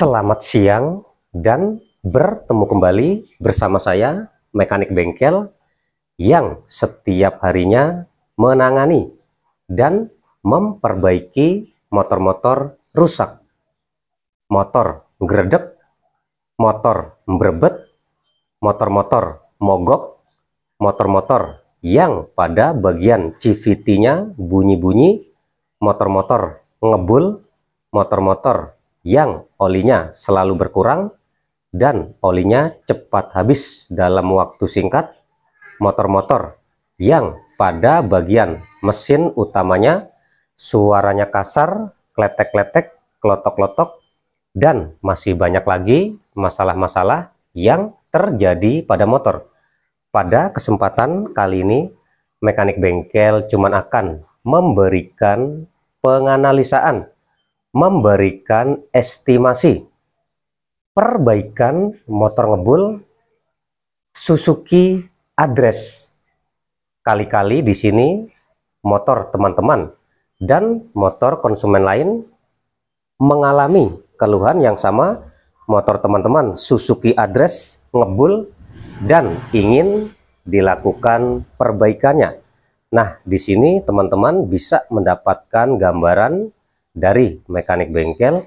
Selamat siang dan bertemu kembali bersama saya, mekanik bengkel yang setiap harinya menangani dan memperbaiki motor-motor rusak. Motor gredek, motor berbet, motor-motor mogok, motor-motor yang pada bagian CVT-nya bunyi-bunyi, motor-motor ngebul, motor-motor yang olinya selalu berkurang dan olinya cepat habis dalam waktu singkat motor-motor yang pada bagian mesin utamanya suaranya kasar, kletek-kletek, klotok-klotok dan masih banyak lagi masalah-masalah yang terjadi pada motor. Pada kesempatan kali ini, mekanik bengkel cuman akan memberikan penganalisaan memberikan estimasi perbaikan motor ngebul Suzuki Address. Kali-kali di sini motor teman-teman dan motor konsumen lain mengalami keluhan yang sama motor teman-teman Suzuki Address ngebul dan ingin dilakukan perbaikannya. Nah, di sini teman-teman bisa mendapatkan gambaran dari mekanik bengkel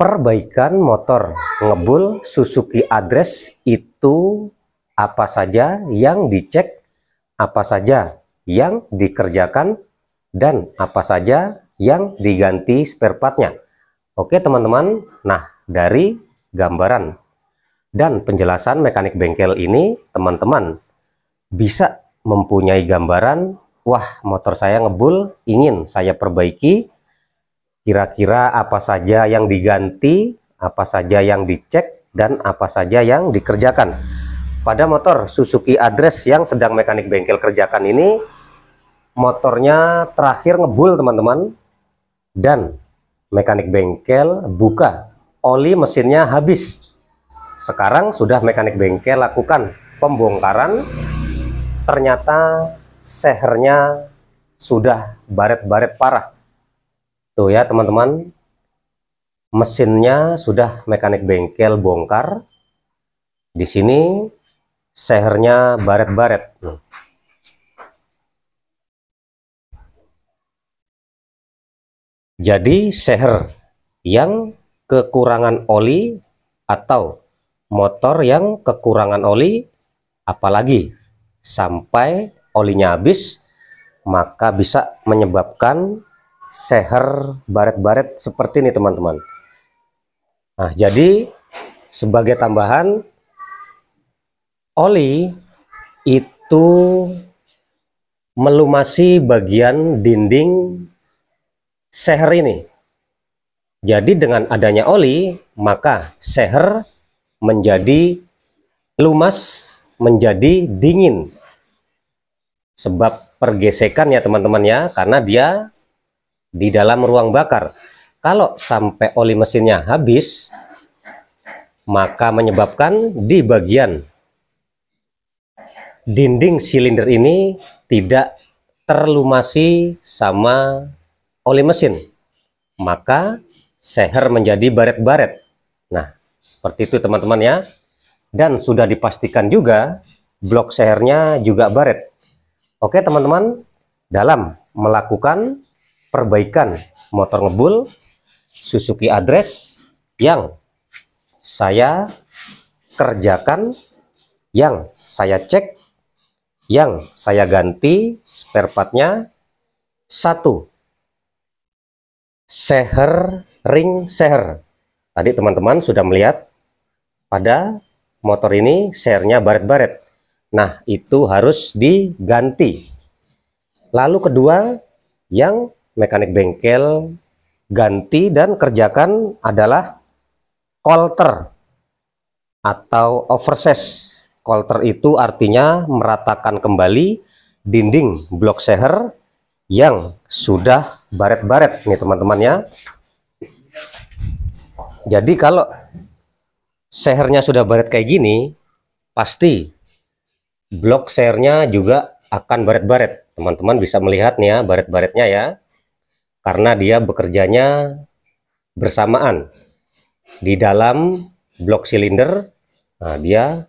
perbaikan motor ngebul Suzuki Address itu apa saja yang dicek apa saja yang dikerjakan dan apa saja yang diganti spare partnya oke teman-teman nah dari gambaran dan penjelasan mekanik bengkel ini teman-teman bisa mempunyai gambaran wah motor saya ngebul ingin saya perbaiki kira-kira apa saja yang diganti, apa saja yang dicek, dan apa saja yang dikerjakan. Pada motor Suzuki Address yang sedang mekanik bengkel kerjakan ini, motornya terakhir ngebul teman-teman, dan mekanik bengkel buka, oli mesinnya habis. Sekarang sudah mekanik bengkel lakukan pembongkaran, ternyata sehernya sudah baret-baret parah Tuh gitu ya teman-teman, mesinnya sudah mekanik bengkel bongkar. Di sini sehernya baret-baret. Jadi seher yang kekurangan oli atau motor yang kekurangan oli apalagi sampai olinya habis maka bisa menyebabkan seher baret-baret seperti ini teman-teman nah jadi sebagai tambahan oli itu melumasi bagian dinding seher ini jadi dengan adanya oli maka seher menjadi lumas menjadi dingin sebab pergesekan ya teman-teman ya karena dia di dalam ruang bakar. Kalau sampai oli mesinnya habis, maka menyebabkan di bagian dinding silinder ini tidak terlumasi sama oli mesin. Maka seher menjadi baret-baret. Nah, seperti itu teman-teman ya. Dan sudah dipastikan juga blok sehernya juga baret. Oke teman-teman, dalam melakukan perbaikan motor ngebul Suzuki Address yang saya kerjakan, yang saya cek, yang saya ganti spare partnya satu seher ring seher. Tadi teman-teman sudah melihat pada motor ini sehernya baret-baret. Nah, itu harus diganti. Lalu kedua, yang mekanik bengkel, ganti dan kerjakan adalah colter atau overses. Colter itu artinya meratakan kembali dinding blok seher yang sudah baret-baret nih teman-teman ya. Jadi kalau sehernya sudah baret kayak gini, pasti blok sehernya juga akan baret-baret. Teman-teman bisa melihat nih ya baret-baretnya ya karena dia bekerjanya bersamaan di dalam blok silinder nah dia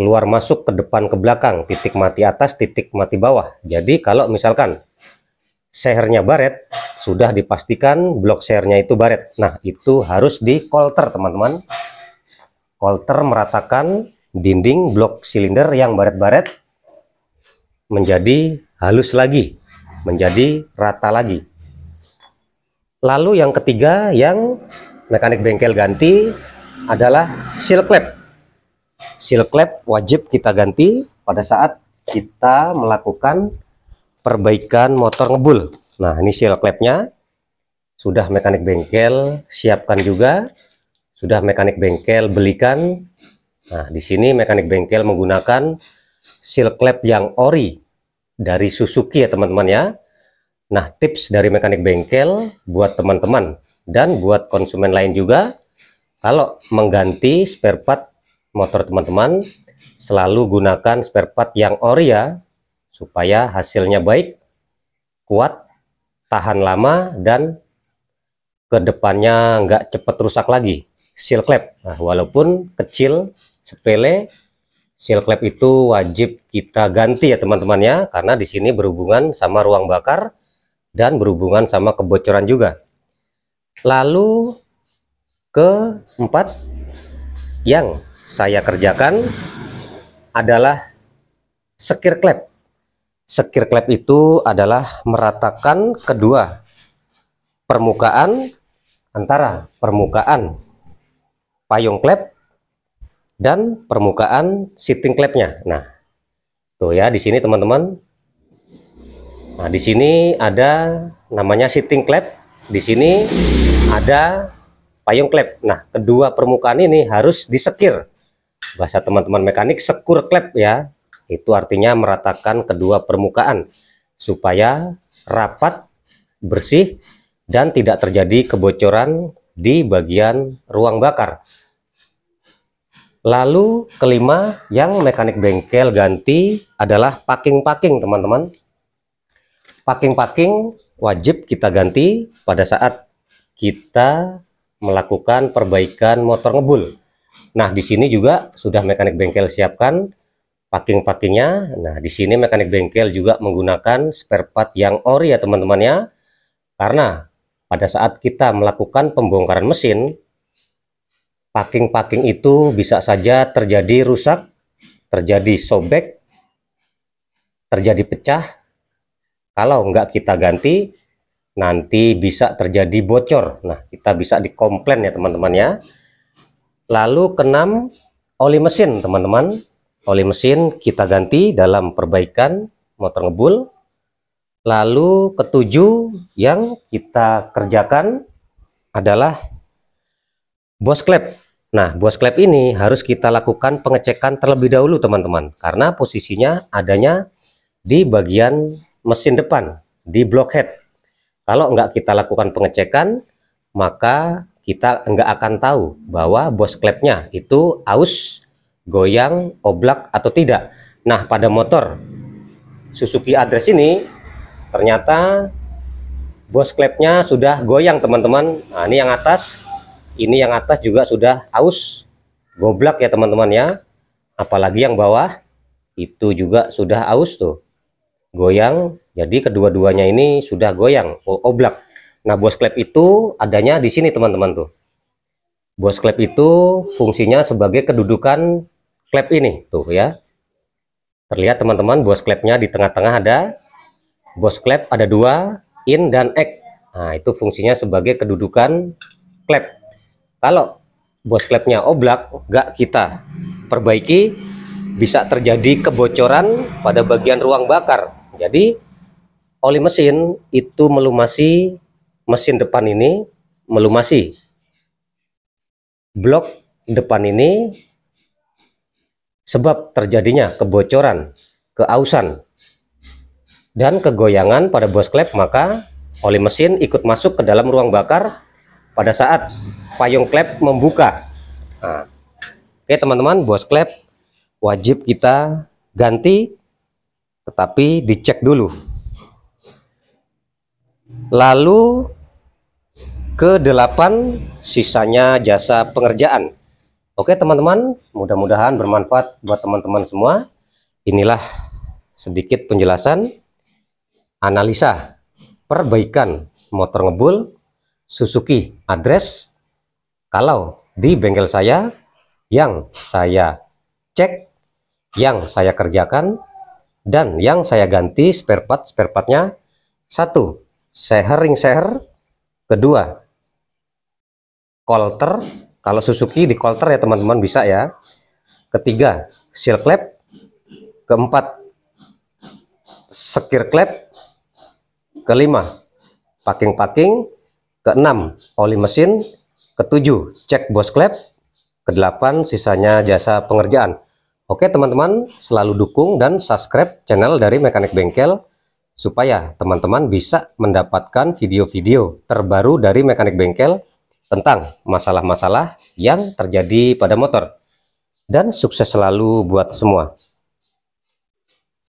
keluar masuk ke depan ke belakang titik mati atas titik mati bawah jadi kalau misalkan sehernya baret sudah dipastikan blok sehernya itu baret nah itu harus di kolter teman-teman kolter meratakan dinding blok silinder yang baret-baret menjadi halus lagi menjadi rata lagi Lalu yang ketiga yang mekanik bengkel ganti adalah seal clamp. Seal clamp wajib kita ganti pada saat kita melakukan perbaikan motor ngebul. Nah, ini seal klepnya sudah mekanik bengkel siapkan juga, sudah mekanik bengkel belikan. Nah, di sini mekanik bengkel menggunakan seal clamp yang ori dari Suzuki ya, teman-teman ya. Nah, tips dari mekanik bengkel buat teman-teman dan buat konsumen lain juga, kalau mengganti spare part motor teman-teman, selalu gunakan spare part yang ori ya, supaya hasilnya baik, kuat, tahan lama, dan kedepannya nggak cepat rusak lagi. Seal clap, nah, walaupun kecil, sepele, seal clap itu wajib kita ganti ya teman-teman ya, karena di sini berhubungan sama ruang bakar, dan berhubungan sama kebocoran juga. Lalu keempat yang saya kerjakan adalah sekir klep. Sekir klep itu adalah meratakan kedua permukaan antara permukaan payung klep dan permukaan sitting klepnya. Nah, tuh ya di sini teman-teman Nah, di sini ada namanya sitting clap. Di sini ada payung klep. Nah, kedua permukaan ini harus disekir. Bahasa teman-teman mekanik sekur klep ya. Itu artinya meratakan kedua permukaan supaya rapat, bersih dan tidak terjadi kebocoran di bagian ruang bakar. Lalu kelima yang mekanik bengkel ganti adalah packing-packing teman-teman. Paking-paking wajib kita ganti pada saat kita melakukan perbaikan motor ngebul. Nah, di sini juga sudah mekanik bengkel siapkan paking parkingnya Nah, di sini mekanik bengkel juga menggunakan spare part yang ori ya teman-teman ya. Karena pada saat kita melakukan pembongkaran mesin, paking-paking itu bisa saja terjadi rusak, terjadi sobek, terjadi pecah, kalau nggak kita ganti, nanti bisa terjadi bocor. Nah, kita bisa dikomplain ya teman-teman ya. Lalu keenam, oli mesin teman-teman. Oli mesin kita ganti dalam perbaikan motor ngebul. Lalu ketujuh yang kita kerjakan adalah bos klep. Nah, bos klep ini harus kita lakukan pengecekan terlebih dahulu teman-teman. Karena posisinya adanya di bagian mesin depan di blockhead. Kalau nggak kita lakukan pengecekan, maka kita nggak akan tahu bahwa bos klepnya itu aus, goyang, oblak, atau tidak. Nah, pada motor Suzuki Address ini, ternyata bos klepnya sudah goyang, teman-teman. Nah, ini yang atas, ini yang atas juga sudah aus, goblak ya, teman-teman ya. Apalagi yang bawah, itu juga sudah aus tuh goyang jadi kedua-duanya ini sudah goyang oblak nah bos klep itu adanya di sini teman-teman tuh bos klep itu fungsinya sebagai kedudukan klep ini tuh ya terlihat teman-teman bos klepnya di tengah-tengah ada bos klep ada dua in dan ek. nah itu fungsinya sebagai kedudukan klep kalau bos klepnya oblak gak kita perbaiki bisa terjadi kebocoran pada bagian ruang bakar jadi oli mesin itu melumasi mesin depan ini melumasi blok depan ini sebab terjadinya kebocoran, keausan, dan kegoyangan pada bos klep maka oli mesin ikut masuk ke dalam ruang bakar pada saat payung klep membuka. Nah, oke teman-teman, bos klep wajib kita ganti tetapi dicek dulu. Lalu ke delapan sisanya jasa pengerjaan. Oke teman-teman, mudah-mudahan bermanfaat buat teman-teman semua. Inilah sedikit penjelasan analisa perbaikan motor ngebul Suzuki Address kalau di bengkel saya yang saya cek yang saya kerjakan dan yang saya ganti spare part spare partnya satu seher ring seher kedua kolter kalau Suzuki di kolter ya teman-teman bisa ya ketiga seal clap keempat sekir clap kelima packing packing keenam oli mesin ketujuh cek bos clap kedelapan sisanya jasa pengerjaan Oke teman-teman, selalu dukung dan subscribe channel dari Mekanik Bengkel supaya teman-teman bisa mendapatkan video-video terbaru dari Mekanik Bengkel tentang masalah-masalah yang terjadi pada motor. Dan sukses selalu buat semua.